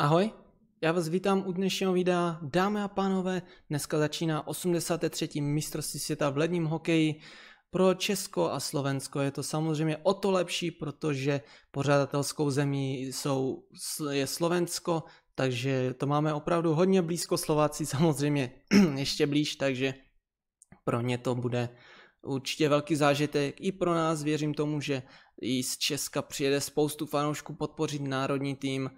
Ahoj, já vás vítám u dnešního videa. Dámy a pánové, dneska začíná 83. mistrovství světa v ledním hokeji. Pro Česko a Slovensko je to samozřejmě o to lepší, protože pořadatelskou zemí jsou, je Slovensko, takže to máme opravdu hodně blízko Slováci, samozřejmě ještě blíž, takže pro ně to bude určitě velký zážitek i pro nás. Věřím tomu, že i z Česka přijede spoustu fanoušků podpořit národní tým.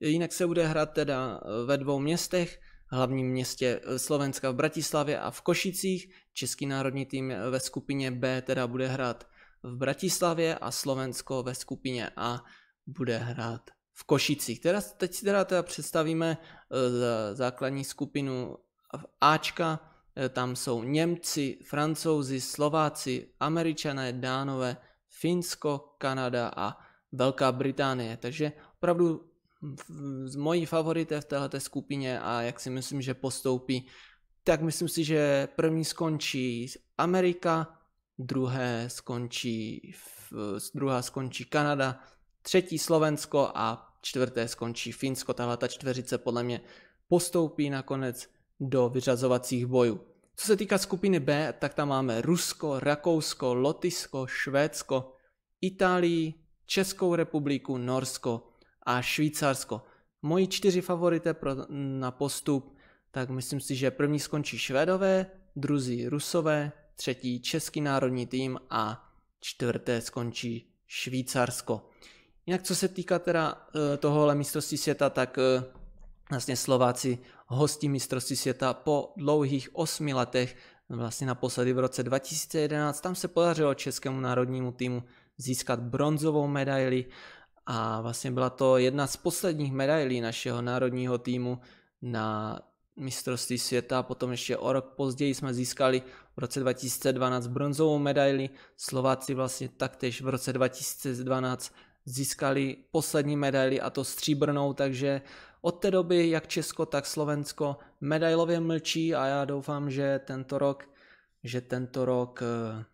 Jinak se bude hrát teda e, ve dvou městech, hlavním městě e, Slovenska v Bratislavě a v Košicích. Český národní tým ve skupině B teda bude hrát v Bratislavě a Slovensko ve skupině A bude hrát v Košicích. Teda, teď si teda, teda představíme e, základní skupinu Ačka, tam jsou Němci, Francouzi, Slováci, Američané, Dánové, Finsko, Kanada a Velká Británie. Takže opravdu mojí favorité v této skupině a jak si myslím, že postoupí, tak myslím si, že první skončí Amerika, druhé skončí, druhá skončí Kanada, třetí Slovensko a čtvrté skončí Finsko. Tahle ta čtveřice podle mě postoupí nakonec do vyřazovacích bojů. Co se týká skupiny B, tak tam máme Rusko, Rakousko, Lotyšsko, Švédsko, Itálii, Českou republiku, Norsko a Švýcarsko. Moji čtyři favorité pro, na postup, tak myslím si, že první skončí Švédové, druzí Rusové, třetí Český národní tým a čtvrté skončí Švýcarsko. Jinak co se týká teda e, tohohle mistrovství světa, tak e, vlastně Slováci hostí mistrovství světa po dlouhých osmi letech, vlastně naposledy v roce 2011, tam se podařilo českému národnímu týmu získat bronzovou medaili a vlastně byla to jedna z posledních medailí našeho národního týmu na mistrovství světa. Potom ještě o rok později jsme získali v roce 2012 bronzovou medaili. Slováci vlastně taktéž v roce 2012 získali poslední medaili a to stříbrnou, takže od té doby jak Česko, tak Slovensko medailově mlčí a já doufám, že tento rok, že tento rok eh,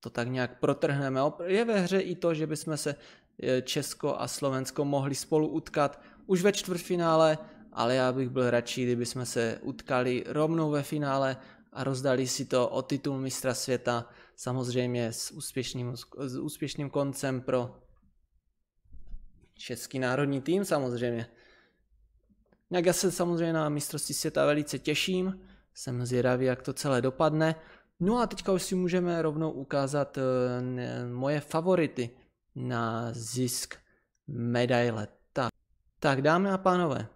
to tak nějak protrhneme. Je ve hře i to, že bychom se E, Česko a Slovensko mohli spolu utkat už ve čtvrtfinále, ale já bych byl radši, kdyby jsme se utkali rovnou ve finále a rozdali si to o titul mistra světa, samozřejmě s úspěšným, s úspěšným koncem pro český národní tým samozřejmě. Jak já se samozřejmě na mistrovství světa velice těším, jsem zvědavý, jak to celé dopadne. No a teďka už si můžeme rovnou ukázat e, moje favority na zisk medaile. Tak, tak dámy a pánové,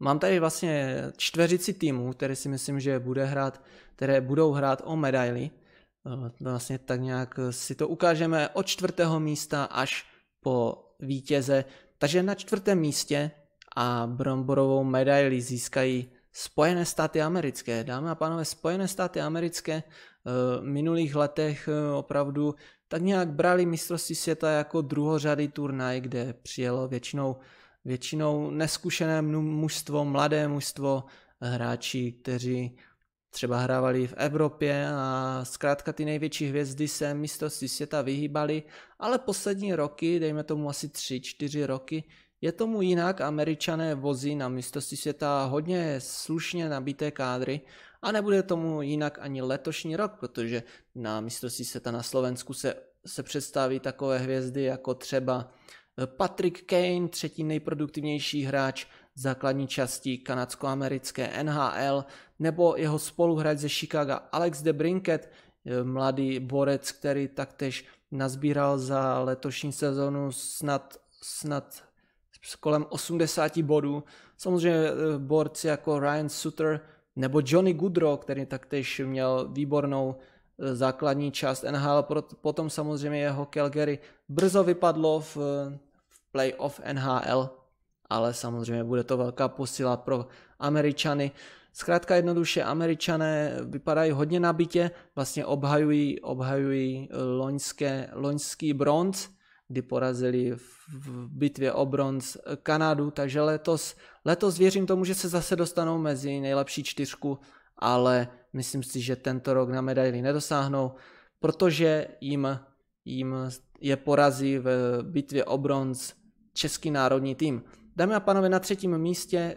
mám tady vlastně čtveřici týmů, které si myslím, že bude hrát, které budou hrát o medaily. Eh, vlastně tak nějak si to ukážeme od čtvrtého místa až po vítěze. Takže na čtvrtém místě a bramborovou medaili získají Spojené státy americké. Dámy a pánové, Spojené státy americké eh, v minulých letech eh, opravdu tak nějak brali mistrovství světa jako druhořady turnaj, kde přijelo většinou, většinou neskušené mužstvo, mladé mužstvo, hráči, kteří třeba hrávali v Evropě a zkrátka ty největší hvězdy se mistrovství světa vyhýbali. ale poslední roky, dejme tomu asi 3-4 roky, je tomu jinak, američané vozí na mistrovství světa hodně slušně nabité kádry a nebude tomu jinak ani letošní rok, protože na mistrovství světa na Slovensku se, se představí takové hvězdy jako třeba eh, Patrick Kane, třetí nejproduktivnější hráč základní části kanadsko-americké NHL, nebo jeho spoluhráč ze Chicago Alex de Brinket, eh, mladý borec, který taktéž nazbíral za letošní sezonu snad, snad kolem 80 bodů. Samozřejmě eh, borci jako Ryan Suter, nebo Johnny Goodrow, který taktéž měl výbornou eh, základní část NHL, potom samozřejmě jeho Calgary brzo vypadlo v, v playoff NHL, ale samozřejmě bude to velká posila pro Američany. Zkrátka jednoduše, Američané vypadají hodně nabitě, vlastně obhajují, obhajují eh, loňské, loňský bronz, kdy porazili v v bitvě o bronz Kanadu, takže letos, letos věřím tomu, že se zase dostanou mezi nejlepší čtyřku, ale myslím si, že tento rok na medaily nedosáhnou, protože jim, jim je porazí v bitvě o bronz český národní tým. Dámy a pánové, na třetím místě e,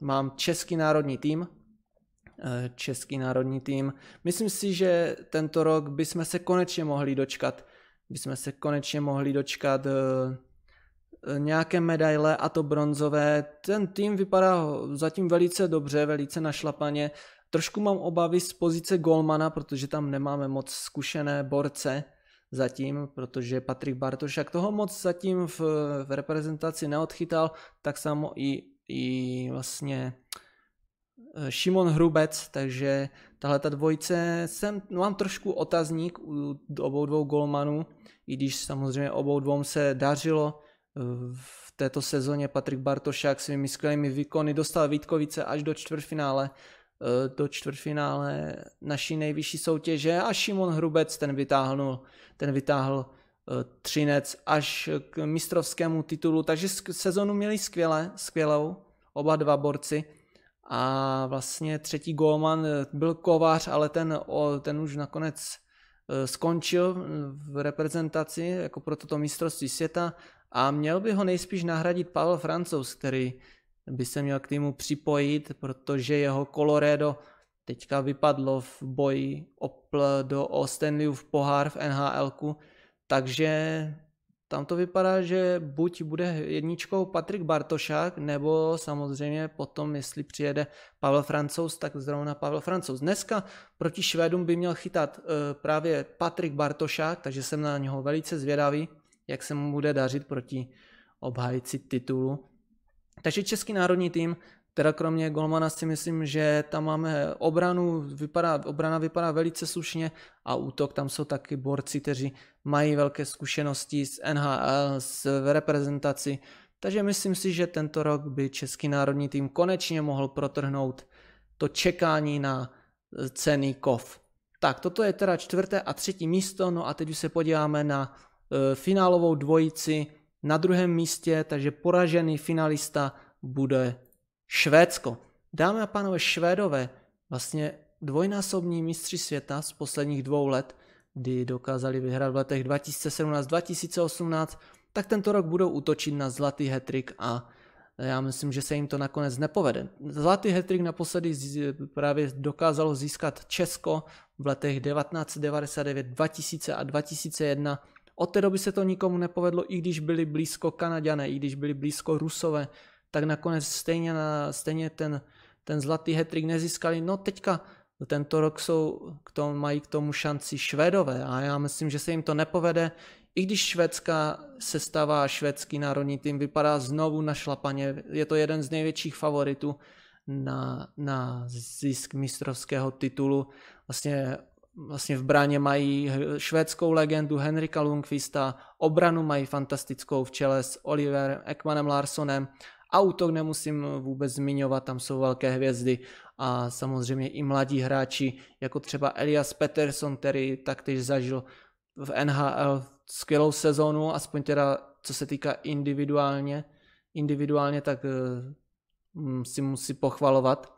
mám český národní tým. E, český národní tým. Myslím si, že tento rok bychom se konečně mohli dočkat bychom se konečně mohli dočkat eh, eh, nějaké medaile a to bronzové. Ten tým vypadá zatím velice dobře, velice našlapaně. Trošku mám obavy z pozice golmana, protože tam nemáme moc zkušené borce zatím, protože Patrik Bartošák toho moc zatím v, v reprezentaci neodchytal, tak samo i, i vlastně eh, Šimon Hrubec, takže tahle ta dvojice, jsem, no, mám trošku otazník u obou dvou golmanů, i když samozřejmě obou dvou se dařilo eh, v této sezóně Patrik Bartošák svými skvělými výkony dostal Vítkovice až do čtvrtfinále eh, do čtvrtfinále naší nejvyšší soutěže a Šimon Hrubec ten vytáhnul, ten vytáhl eh, Třinec až k mistrovskému titulu, takže sezonu měli skvěle, skvělou oba dva borci a vlastně třetí Golman eh, byl Kovář, ale ten, ten už nakonec eh, skončil eh, v reprezentaci jako pro toto mistrovství světa a měl by ho nejspíš nahradit Pavel Francouz, který by se měl k týmu připojit, protože jeho Colorado teďka vypadlo v boji opl do o Stanleyův pohár v nhl takže tam to vypadá, že buď bude jedničkou Patrik Bartošák, nebo samozřejmě potom, jestli přijede Pavel Francouz, tak zrovna Pavel Francouz. Dneska proti Švédům by měl chytat eh, právě Patrik Bartošák, takže jsem na něho velice zvědavý, jak se mu bude dařit proti obhájci titulu. Takže český národní tým Teda kromě Golmana si myslím, že tam máme obranu, vypadá, obrana vypadá velice slušně a útok, tam jsou taky borci, kteří mají velké zkušenosti z NHL, z reprezentaci, takže myslím si, že tento rok by český národní tým konečně mohl protrhnout to čekání na cený kov. Tak, toto je teda čtvrté a třetí místo, no a teď už se podíváme na e, finálovou dvojici na druhém místě, takže poražený finalista bude Švédsko. Dámy a pánové, Švédové, vlastně dvojnásobní mistři světa z posledních dvou let, kdy dokázali vyhrát v letech 2017-2018, tak tento rok budou útočit na zlatý hetrik a já myslím, že se jim to nakonec nepovede. Zlatý hetrik naposledy právě dokázalo získat Česko v letech 1999, 2000 a 2001. Od té doby se to nikomu nepovedlo, i když byli blízko Kanaďané, i když byli blízko Rusové, tak nakonec stejně, na, stejně ten, ten zlatý hetrik nezískali. No teďka tento rok jsou, k tomu, mají k tomu šanci Švédové a já myslím, že se jim to nepovede. I když švédská sestava švédský národní tým vypadá znovu na šlapaně, je to jeden z největších favoritů na, na zisk mistrovského titulu. Vlastně, vlastně v bráně mají švédskou legendu Henrika Lundqvista, obranu mají fantastickou v čele s Oliverem Ekmanem Larsonem Autok nemusím vůbec zmiňovat, tam jsou velké hvězdy a samozřejmě i mladí hráči, jako třeba Elias Peterson, který taktéž zažil v NHL skvělou sezónu aspoň teda co se týká individuálně, individuálně tak eh, mm, si musí pochvalovat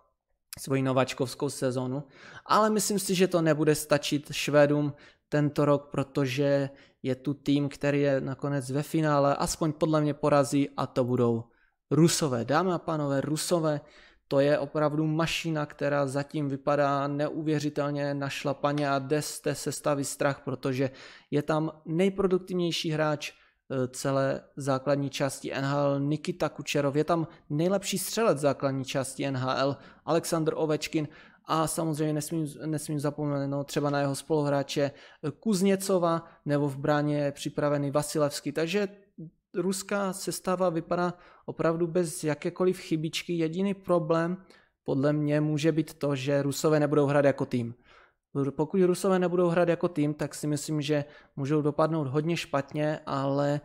svoji nováčkovskou sezónu, ale myslím si, že to nebude stačit Švédům tento rok, protože je tu tým, který je nakonec ve finále, aspoň podle mě porazí a to budou Rusové, dámy a pánové, Rusové, to je opravdu mašina, která zatím vypadá neuvěřitelně našlapaně a jde z té sestavy strach, protože je tam nejproduktivnější hráč eh, celé základní části NHL Nikita Kučerov, je tam nejlepší střelec základní části NHL Aleksandr Ovečkin a samozřejmě nesmím, nesmím zapomenout třeba na jeho spoluhráče eh, Kuzněcova nebo v bráně je připravený Vasilevský, takže ruská sestava vypadá opravdu bez jakékoliv chybičky. Jediný problém podle mě může být to, že rusové nebudou hrát jako tým. Pokud rusové nebudou hrát jako tým, tak si myslím, že můžou dopadnout hodně špatně, ale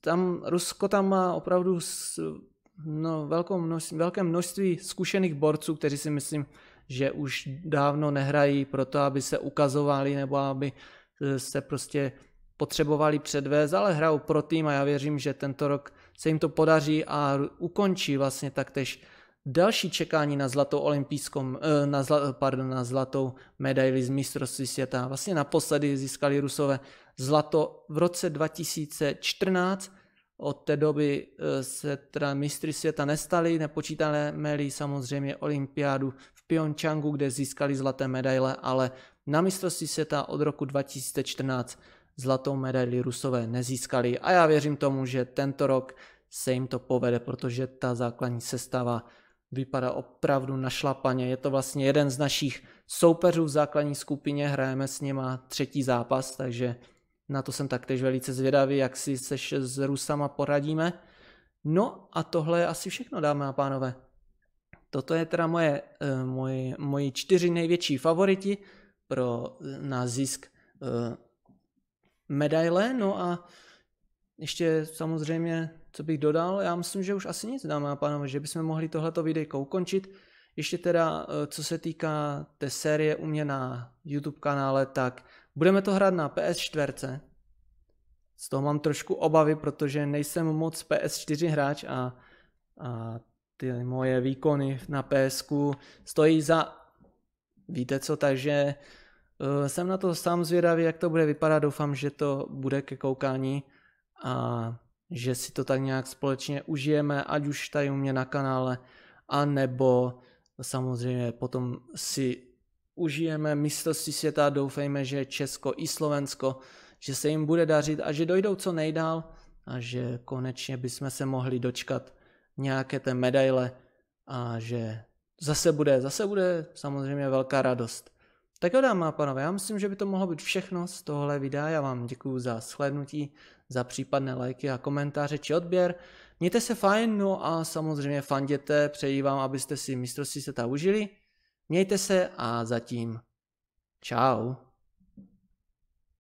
tam Rusko tam má opravdu no, velkou množství, velké množství zkušených borců, kteří si myslím, že už dávno nehrají proto, aby se ukazovali nebo aby e, se prostě potřebovali předvést, ale hrajou pro tým a já věřím, že tento rok se jim to podaří a ukončí vlastně taktéž další čekání na zlatou olympijskou, eh, na, zla, pardon, na zlatou medaili z mistrovství světa. Vlastně naposledy získali Rusové zlato v roce 2014, od té doby eh, se teda mistry světa nestali, nepočítáme-li samozřejmě olympiádu v Pyeongchangu, kde získali zlaté medaile, ale na mistrovství světa od roku 2014 zlatou medaili Rusové nezískali a já věřím tomu, že tento rok se jim to povede, protože ta základní sestava vypadá opravdu našlapaně. Je to vlastně jeden z našich soupeřů v základní skupině, hrajeme s nima třetí zápas, takže na to jsem taktež velice zvědavý, jak si se s Rusama poradíme. No a tohle je asi všechno, dámy a pánové. Toto je teda moje, eh, moji, moji čtyři největší favoriti pro eh, zisk. Eh, medaile. No a ještě samozřejmě, co bych dodal, já myslím, že už asi nic, dáme, a pánové, že bychom mohli tohleto videjko ukončit. Ještě teda, eh, co se týká té série u mě na YouTube kanále, tak budeme to hrát na PS4. Z toho mám trošku obavy, protože nejsem moc PS4 hráč a, a ty moje výkony na PSku stojí za víte co, takže Eh, jsem na to sám zvědavý, jak to bude vypadat. Doufám, že to bude ke koukání a že si to tak nějak společně užijeme, ať už tady u mě na kanále, a nebo samozřejmě potom si užijeme mistrovství světa, doufejme, že Česko i Slovensko, že se jim bude dařit a že dojdou co nejdál a že konečně bychom se mohli dočkat nějaké té medaile a že zase bude, zase bude samozřejmě velká radost. Tak jo, dámy a pánové, já myslím, že by to mohlo být všechno z tohle videa. Já vám děkuji za shlédnutí, za případné lajky a komentáře či odběr. Mějte se fajn, no a samozřejmě fanděte, přeji vám, abyste si mistrovství ta užili. Mějte se a zatím čau.